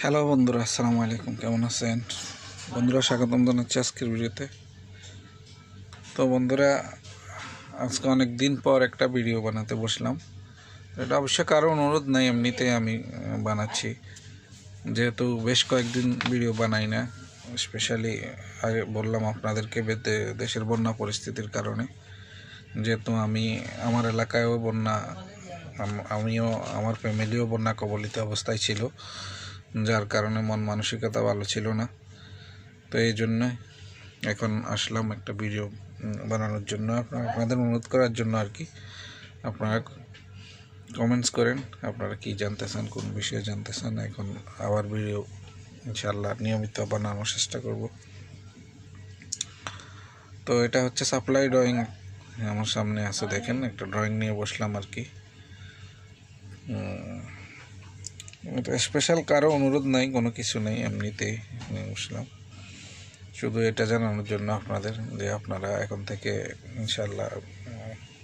hello বন্ধুরা আসসালামু আলাইকুম কেমন আছেন বন্ধুরা স্বাগতম জানাচ্ছি আজকের ভিডিওতে তো বন্ধুরা আজকে অনেক দিন পর একটা ভিডিও বানাতে বসলাম এটা অবশ্য কারো অনুরোধ নাই এমনিতে আমি বানাচ্ছি যেহেতু বেশ কয়েকদিন ভিডিও বানাই না স্পেশালি আগে বললাম আপনাদেরকে দেশের বন্যা পরিস্থিতির কারণে যেহেতু আমি আমার এলাকায়ও বন্যা আমিও আমার ফ্যামিলিও বন্যা কবলিত অবস্থায় ছিল যার কারণে মন মানসিকতা ভালো ছিল না তো এই জন্য এখন আসলাম একটা ভিডিও বানানোর জন্য আপনাদের অনুরোধ করার জন্য আর কি আপনারা কমেন্টস করেন আপনারা কি জানতে চান কোন বিষয়ে জানতে চান এখন আবার ভিডিও ইনশাল্লাহ নিয়মিত বানানোর চেষ্টা করব তো এটা হচ্ছে সাপ্লাই ড্রয়িং আমার সামনে আছে দেখেন একটা ড্রয়িং নিয়ে বসলাম আর কি এটা স্পেশাল কারো অনুরোধ নাই কোনো কিছু নেই এমনিতেই বুঝলাম শুধু এটা জানানোর জন্য আপনাদের যে আপনারা এখন থেকে ইনশাল্লাহ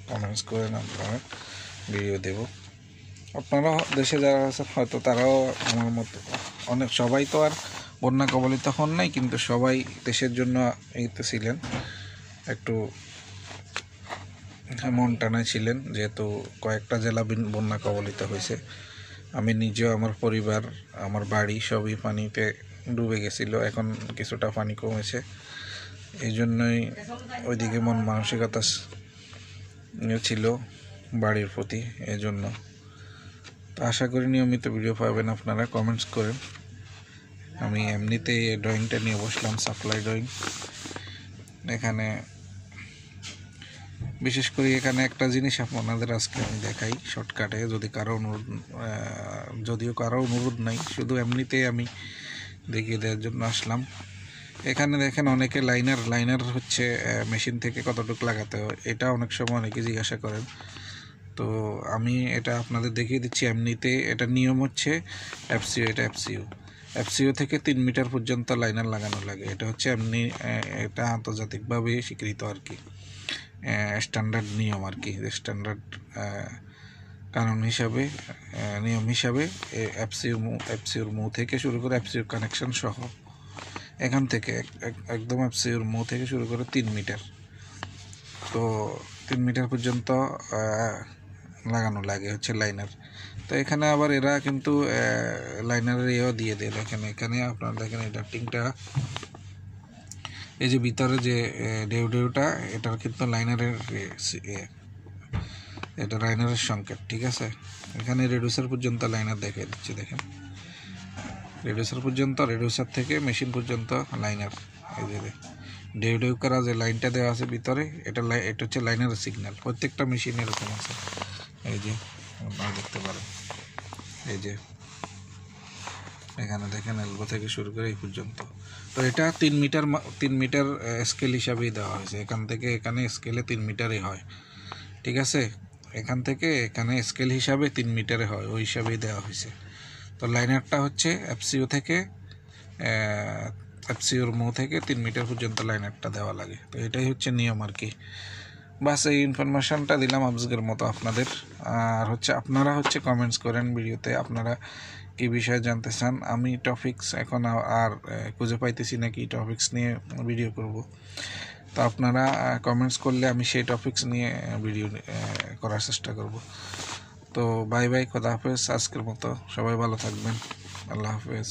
কমেন্টস করে আপনারা ভিডিও দেব আপনারা দেশে যারা আছেন হয়তো তারাও আমার মতো অনেক সবাই তো আর বন্যা কবলিত হন নাই কিন্তু সবাই দেশের জন্য তো ছিলেন একটু মন্টানায় ছিলেন যেহেতু কয়েকটা জেলা বন্যা কবলিত হয়েছে আমি নিজেও আমার পরিবার আমার বাড়ি সবই পানিতে ডুবে গেছিলো এখন কিছুটা পানি কমেছে এই জন্যই ওইদিকে মন মানসিকতা ইয়ে ছিল বাড়ির প্রতি এজন্য তো আশা করি নিয়মিত ভিডিও পাবেন আপনারা কমেন্টস করেন আমি এমনিতেই ড্রয়িংটা নিয়ে বসলাম সাপ্লাই ড্রয়িং এখানে বিশেষ করে এখানে একটা জিনিস আপনাদের আজকে আমি দেখাই শর্টকাটে যদি কারো অনুরোধ যদিও কারো অনুরোধ নাই শুধু এমনিতেই আমি দেখিয়ে দেওয়ার জন্য আসলাম এখানে দেখেন অনেকে লাইনার লাইনার হচ্ছে মেশিন থেকে কতটুকু লাগাতে হয় এটা অনেক সময় অনেকে জিজ্ঞাসা করেন তো আমি এটা আপনাদের দেখিয়ে দিচ্ছি এমনিতে এটা নিয়ম হচ্ছে অ্যাপসিও এটা অ্যাপসিও অ্যাপসিও থেকে তিন মিটার পর্যন্ত লাইনার লাগানো লাগে এটা হচ্ছে এমনি এটা আন্তর্জাতিকভাবে স্বীকৃত আর কি স্ট্যান্ডার্ড নিয়ম আর কি স্ট্যান্ডার্ড কানুন হিসাবে নিয়ম হিসাবে অ্যাপসিওর মু অ্যাপসিওর মু থেকে শুরু করে অ্যাপসিওর কানেকশন সহ এখান থেকে একদম অ্যাপসিওর মু থেকে শুরু করে তিন মিটার তো তিন মিটার পর্যন্ত লাগানো লাগে হচ্ছে লাইনার তো এখানে আবার এরা কিন্তু লাইনারের ইয়েও দিয়ে দেয় দেখেন এখানে আপনার দেখেন এই ডাক্টিংটা এই যে ভিতরে যে ডেউ ডেউটা এটার কিন্তু লাইনারের এটা লাইনারের সংকেত ঠিক আছে এখানে রেডুসার পর্যন্ত লাইনার দেখে দিচ্ছি দেখেন রেডুসার পর্যন্ত রেডুসার থেকে মেশিন পর্যন্ত লাইনার এই যে ডেউ ডেউ করা যে লাইনটা দেওয়া আছে ভিতরে এটা এটা হচ্ছে লাইনারের সিগন্যাল প্রত্যেকটা মেশিন এরকম আছে এই যে আপনারা দেখতে পারেন এই যে এখানে দেখেন এলবো থেকে শুরু করে এই পর্যন্ত তো এটা তিন মিটার তিন মিটার স্কেল হিসাবেই দেওয়া হয়েছে এখান থেকে এখানে স্কেলে তিন মিটারই হয় ঠিক আছে এখান থেকে এখানে স্কেল হিসাবে তিন মিটারে হয় ওই হিসাবেই দেওয়া হয়েছে তো লাইনারটা হচ্ছে এফসিও থেকে এফসিওর মো থেকে তিন মিটার পর্যন্ত লাইনারটা দেওয়া লাগে তো এটাই হচ্ছে নিয়ম আর কি বাস এই ইনফরমেশানটা দিলাম আফজগের মতো আপনাদের আর হচ্ছে আপনারা হচ্ছে কমেন্টস করেন ভিডিওতে আপনারা কি বিষয়ে জানতে চান আমি টপিক্স এখন আর খুঁজে পাইতেছি না কি টপিকস নিয়ে ভিডিও করব তো আপনারা কমেন্টস করলে আমি সেই টপিকস নিয়ে ভিডিও করার চেষ্টা করব তো বাই বাই খোদা হাফেজ আজকের মতো সবাই ভালো থাকবেন আল্লাহ হাফেজ